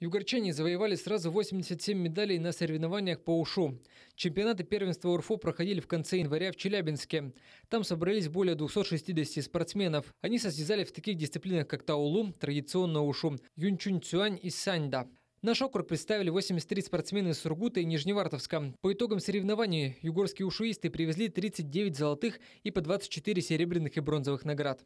Югорчане завоевали сразу 87 медалей на соревнованиях по УШУ. Чемпионаты первенства УРФО проходили в конце января в Челябинске. Там собрались более 260 спортсменов. Они состязали в таких дисциплинах, как Таулу, традиционно УШУ, Юнчунь Цюань и Саньда. Наш округ представили 83 спортсмены из Сургута и Нижневартовска. По итогам соревнований югорские ушуисты привезли 39 золотых и по 24 серебряных и бронзовых наград.